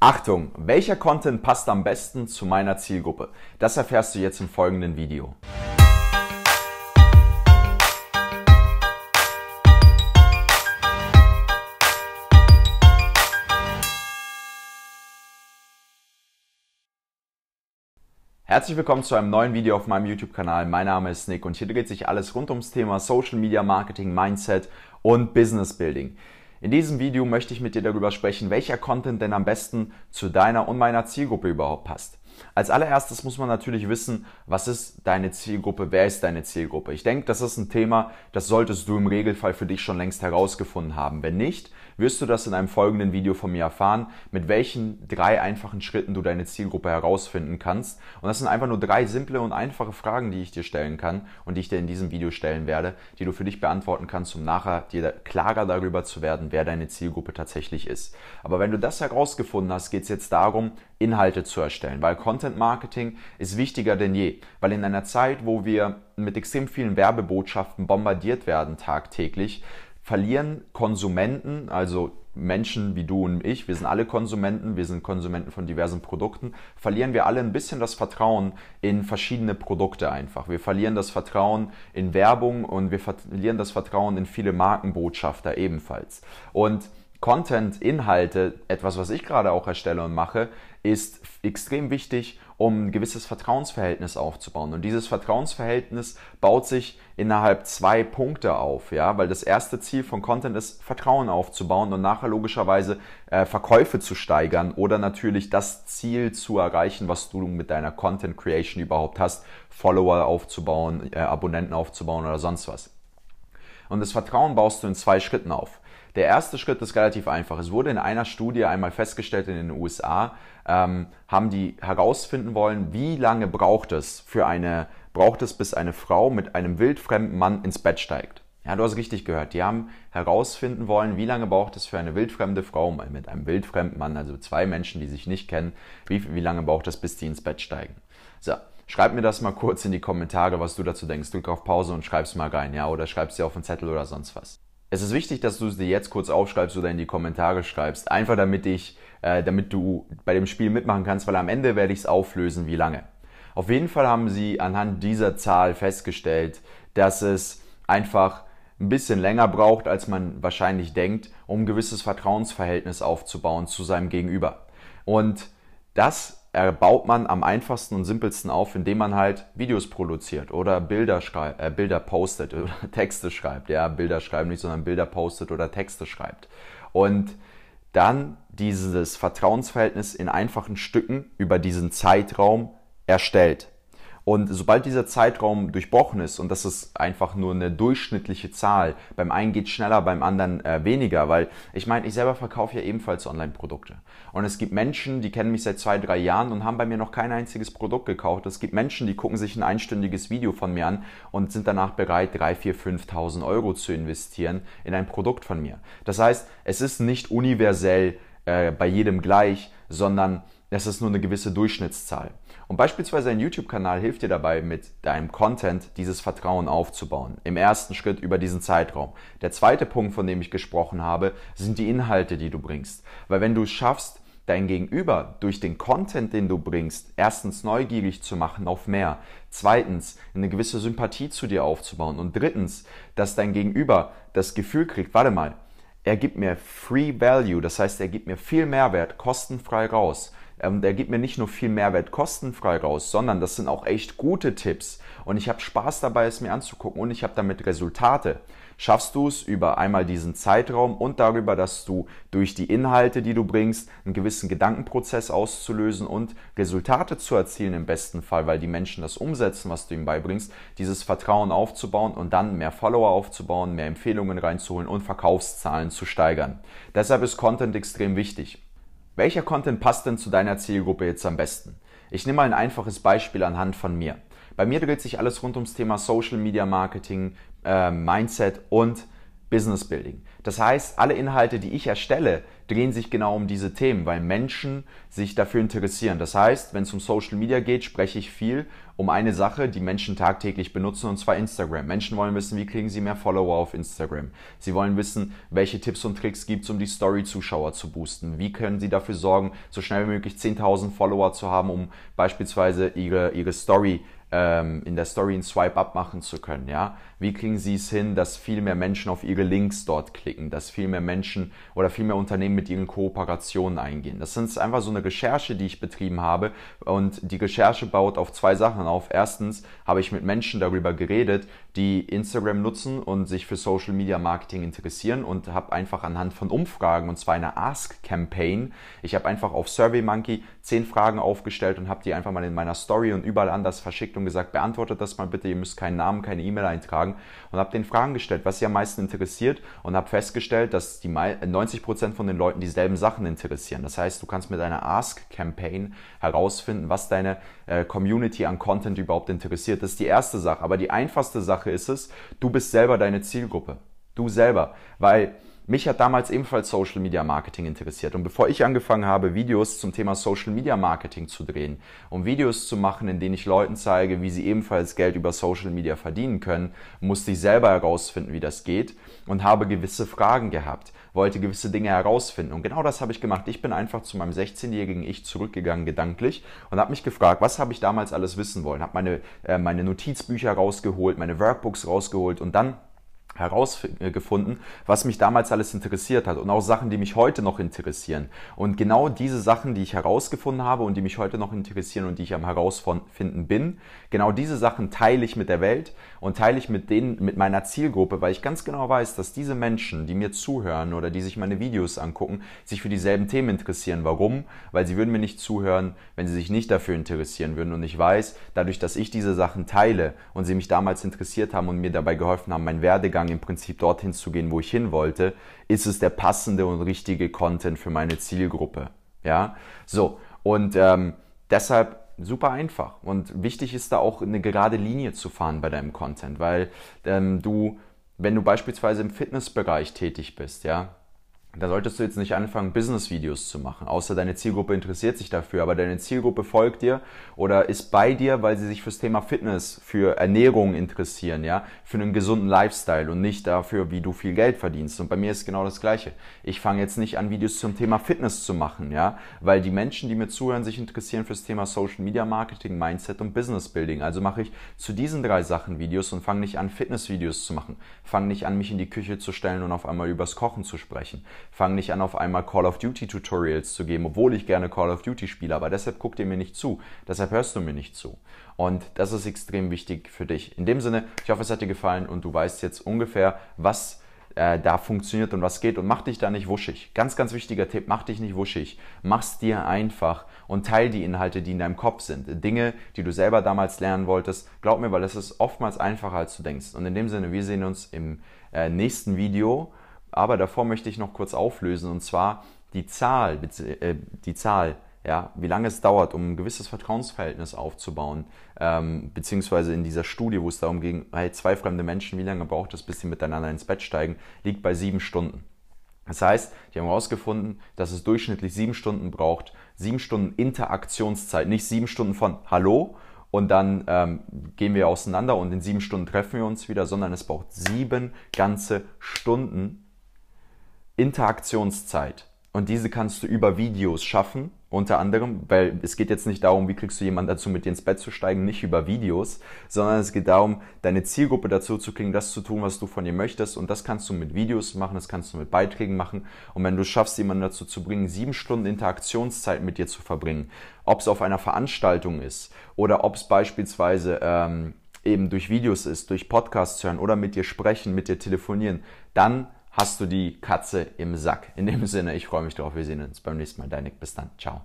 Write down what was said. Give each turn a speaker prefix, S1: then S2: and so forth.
S1: Achtung, welcher Content passt am besten zu meiner Zielgruppe? Das erfährst du jetzt im folgenden Video. Herzlich willkommen zu einem neuen Video auf meinem YouTube-Kanal. Mein Name ist Nick und hier dreht sich alles rund ums Thema Social Media Marketing, Mindset und Business Building. In diesem Video möchte ich mit dir darüber sprechen, welcher Content denn am besten zu deiner und meiner Zielgruppe überhaupt passt. Als allererstes muss man natürlich wissen, was ist deine Zielgruppe, wer ist deine Zielgruppe. Ich denke, das ist ein Thema, das solltest du im Regelfall für dich schon längst herausgefunden haben. Wenn nicht, wirst du das in einem folgenden Video von mir erfahren, mit welchen drei einfachen Schritten du deine Zielgruppe herausfinden kannst. Und das sind einfach nur drei simple und einfache Fragen, die ich dir stellen kann und die ich dir in diesem Video stellen werde, die du für dich beantworten kannst, um nachher dir klarer darüber zu werden, wer deine Zielgruppe tatsächlich ist. Aber wenn du das herausgefunden hast, geht es jetzt darum, Inhalte zu erstellen, weil Content Marketing ist wichtiger denn je, weil in einer Zeit, wo wir mit extrem vielen Werbebotschaften bombardiert werden tagtäglich, verlieren Konsumenten, also Menschen wie du und ich, wir sind alle Konsumenten, wir sind Konsumenten von diversen Produkten, verlieren wir alle ein bisschen das Vertrauen in verschiedene Produkte einfach. Wir verlieren das Vertrauen in Werbung und wir verlieren das Vertrauen in viele Markenbotschafter ebenfalls. Und Content, Inhalte, etwas, was ich gerade auch erstelle und mache, ist extrem wichtig, um ein gewisses Vertrauensverhältnis aufzubauen. Und dieses Vertrauensverhältnis baut sich innerhalb zwei Punkte auf, ja, weil das erste Ziel von Content ist, Vertrauen aufzubauen und nachher logischerweise äh, Verkäufe zu steigern oder natürlich das Ziel zu erreichen, was du mit deiner Content Creation überhaupt hast, Follower aufzubauen, äh, Abonnenten aufzubauen oder sonst was. Und das Vertrauen baust du in zwei Schritten auf. Der erste Schritt ist relativ einfach. Es wurde in einer Studie einmal festgestellt in den USA, ähm, haben die herausfinden wollen, wie lange braucht es für eine, braucht es, bis eine Frau mit einem wildfremden Mann ins Bett steigt. Ja, du hast richtig gehört. Die haben herausfinden wollen, wie lange braucht es für eine wildfremde Frau mit einem wildfremden Mann, also zwei Menschen, die sich nicht kennen, wie, wie lange braucht es, bis die ins Bett steigen. So. Schreib mir das mal kurz in die Kommentare, was du dazu denkst. Drück auf Pause und schreib's mal rein, ja, oder schreib's dir auf einen Zettel oder sonst was es ist wichtig, dass du es dir jetzt kurz aufschreibst oder in die Kommentare schreibst. Einfach damit ich, äh, damit du bei dem Spiel mitmachen kannst, weil am Ende werde ich es auflösen, wie lange. Auf jeden Fall haben sie anhand dieser Zahl festgestellt, dass es einfach ein bisschen länger braucht, als man wahrscheinlich denkt, um ein gewisses Vertrauensverhältnis aufzubauen zu seinem Gegenüber. Und das baut man am einfachsten und simpelsten auf, indem man halt Videos produziert oder Bilder, schreibt, äh, Bilder postet oder Texte schreibt. Ja, Bilder schreiben nicht, sondern Bilder postet oder Texte schreibt. Und dann dieses Vertrauensverhältnis in einfachen Stücken über diesen Zeitraum erstellt. Und sobald dieser Zeitraum durchbrochen ist, und das ist einfach nur eine durchschnittliche Zahl, beim einen geht schneller, beim anderen äh, weniger, weil ich meine, ich selber verkaufe ja ebenfalls Online-Produkte. Und es gibt Menschen, die kennen mich seit zwei, drei Jahren und haben bei mir noch kein einziges Produkt gekauft. Es gibt Menschen, die gucken sich ein einstündiges Video von mir an und sind danach bereit, 3, 4, 5.000 Euro zu investieren in ein Produkt von mir. Das heißt, es ist nicht universell äh, bei jedem gleich, sondern das ist nur eine gewisse Durchschnittszahl. Und beispielsweise ein YouTube-Kanal hilft dir dabei, mit deinem Content dieses Vertrauen aufzubauen. Im ersten Schritt über diesen Zeitraum. Der zweite Punkt, von dem ich gesprochen habe, sind die Inhalte, die du bringst. Weil wenn du es schaffst, dein Gegenüber durch den Content, den du bringst, erstens neugierig zu machen auf mehr, zweitens eine gewisse Sympathie zu dir aufzubauen und drittens, dass dein Gegenüber das Gefühl kriegt, warte mal, er gibt mir Free Value, das heißt, er gibt mir viel Mehrwert kostenfrei raus ähm, der gibt mir nicht nur viel Mehrwert kostenfrei raus, sondern das sind auch echt gute Tipps. Und ich habe Spaß dabei, es mir anzugucken und ich habe damit Resultate. Schaffst du es über einmal diesen Zeitraum und darüber, dass du durch die Inhalte, die du bringst, einen gewissen Gedankenprozess auszulösen und Resultate zu erzielen im besten Fall, weil die Menschen das umsetzen, was du ihnen beibringst, dieses Vertrauen aufzubauen und dann mehr Follower aufzubauen, mehr Empfehlungen reinzuholen und Verkaufszahlen zu steigern. Deshalb ist Content extrem wichtig. Welcher Content passt denn zu deiner Zielgruppe jetzt am besten? Ich nehme mal ein einfaches Beispiel anhand von mir. Bei mir dreht sich alles rund ums Thema Social Media Marketing, äh, Mindset und Business Building. Das heißt, alle Inhalte, die ich erstelle, drehen sich genau um diese Themen, weil Menschen sich dafür interessieren. Das heißt, wenn es um Social Media geht, spreche ich viel um eine Sache, die Menschen tagtäglich benutzen, und zwar Instagram. Menschen wollen wissen, wie kriegen sie mehr Follower auf Instagram. Sie wollen wissen, welche Tipps und Tricks gibt es, um die Story-Zuschauer zu boosten. Wie können sie dafür sorgen, so schnell wie möglich 10.000 Follower zu haben, um beispielsweise ihre, ihre Story zu ähm, in der Story einen Swipe-Up machen zu können. Ja? Wie kriegen Sie es hin, dass viel mehr Menschen auf Ihre Links dort klicken, dass viel mehr Menschen oder viel mehr Unternehmen mit Ihren Kooperationen eingehen? Das ist einfach so eine Recherche, die ich betrieben habe und die Recherche baut auf zwei Sachen auf. Erstens habe ich mit Menschen darüber geredet, die Instagram nutzen und sich für Social Media Marketing interessieren und habe einfach anhand von Umfragen und zwar einer Ask Campaign, ich habe einfach auf SurveyMonkey zehn Fragen aufgestellt und habe die einfach mal in meiner Story und überall anders verschickt geschickt und gesagt, beantwortet das mal bitte, ihr müsst keinen Namen, keine E-Mail eintragen und habe den Fragen gestellt, was sie am meisten interessiert und habe festgestellt, dass die 90% von den Leuten dieselben Sachen interessieren. Das heißt, du kannst mit einer Ask-Campaign herausfinden, was deine äh, Community an Content überhaupt interessiert. Das ist die erste Sache. Aber die einfachste Sache ist es, du bist selber deine Zielgruppe. Du selber. Weil mich hat damals ebenfalls Social Media Marketing interessiert und bevor ich angefangen habe, Videos zum Thema Social Media Marketing zu drehen, um Videos zu machen, in denen ich Leuten zeige, wie sie ebenfalls Geld über Social Media verdienen können, musste ich selber herausfinden, wie das geht und habe gewisse Fragen gehabt, wollte gewisse Dinge herausfinden und genau das habe ich gemacht. Ich bin einfach zu meinem 16-jährigen Ich zurückgegangen gedanklich und habe mich gefragt, was habe ich damals alles wissen wollen, habe meine, äh, meine Notizbücher rausgeholt, meine Workbooks rausgeholt und dann herausgefunden, was mich damals alles interessiert hat und auch Sachen, die mich heute noch interessieren. Und genau diese Sachen, die ich herausgefunden habe und die mich heute noch interessieren und die ich am herausfinden bin, genau diese Sachen teile ich mit der Welt und teile ich mit denen, mit meiner Zielgruppe, weil ich ganz genau weiß, dass diese Menschen, die mir zuhören oder die sich meine Videos angucken, sich für dieselben Themen interessieren. Warum? Weil sie würden mir nicht zuhören, wenn sie sich nicht dafür interessieren würden. Und ich weiß, dadurch, dass ich diese Sachen teile und sie mich damals interessiert haben und mir dabei geholfen haben, mein Werdegang lang im Prinzip dorthin zu gehen, wo ich hin wollte, ist es der passende und richtige Content für meine Zielgruppe. Ja, so und ähm, deshalb super einfach und wichtig ist da auch eine gerade Linie zu fahren bei deinem Content, weil ähm, du, wenn du beispielsweise im Fitnessbereich tätig bist, ja, da solltest du jetzt nicht anfangen, Business-Videos zu machen, außer deine Zielgruppe interessiert sich dafür, aber deine Zielgruppe folgt dir oder ist bei dir, weil sie sich fürs Thema Fitness, für Ernährung interessieren, ja, für einen gesunden Lifestyle und nicht dafür, wie du viel Geld verdienst. Und bei mir ist genau das Gleiche. Ich fange jetzt nicht an, Videos zum Thema Fitness zu machen, ja, weil die Menschen, die mir zuhören, sich interessieren fürs Thema Social Media Marketing, Mindset und Business Building. Also mache ich zu diesen drei Sachen Videos und fange nicht an, Fitness-Videos zu machen. Fange nicht an, mich in die Küche zu stellen und auf einmal übers Kochen zu sprechen Fang nicht an, auf einmal Call of Duty Tutorials zu geben, obwohl ich gerne Call of Duty spiele, aber deshalb guckt ihr mir nicht zu, deshalb hörst du mir nicht zu. Und das ist extrem wichtig für dich. In dem Sinne, ich hoffe, es hat dir gefallen und du weißt jetzt ungefähr, was äh, da funktioniert und was geht und mach dich da nicht wuschig. Ganz, ganz wichtiger Tipp, mach dich nicht wuschig. Mach's dir einfach und teil die Inhalte, die in deinem Kopf sind. Dinge, die du selber damals lernen wolltest. Glaub mir, weil das ist oftmals einfacher, als du denkst. Und in dem Sinne, wir sehen uns im äh, nächsten Video. Aber davor möchte ich noch kurz auflösen und zwar die Zahl, äh, die Zahl, ja, wie lange es dauert, um ein gewisses Vertrauensverhältnis aufzubauen, ähm, beziehungsweise in dieser Studie, wo es darum ging, hey, zwei fremde Menschen, wie lange braucht es, bis sie miteinander ins Bett steigen, liegt bei sieben Stunden. Das heißt, die haben herausgefunden, dass es durchschnittlich sieben Stunden braucht, sieben Stunden Interaktionszeit, nicht sieben Stunden von Hallo und dann ähm, gehen wir auseinander und in sieben Stunden treffen wir uns wieder, sondern es braucht sieben ganze Stunden, Interaktionszeit. Und diese kannst du über Videos schaffen, unter anderem, weil es geht jetzt nicht darum, wie kriegst du jemanden dazu, mit dir ins Bett zu steigen, nicht über Videos, sondern es geht darum, deine Zielgruppe dazu zu kriegen, das zu tun, was du von ihr möchtest. Und das kannst du mit Videos machen, das kannst du mit Beiträgen machen. Und wenn du es schaffst, jemanden dazu zu bringen, sieben Stunden Interaktionszeit mit dir zu verbringen, ob es auf einer Veranstaltung ist oder ob es beispielsweise... Ähm, eben durch Videos ist, durch Podcasts hören oder mit dir sprechen, mit dir telefonieren, dann hast du die Katze im Sack. In dem Sinne, ich freue mich drauf. Wir sehen uns beim nächsten Mal. Dein Nick. Bis dann. Ciao.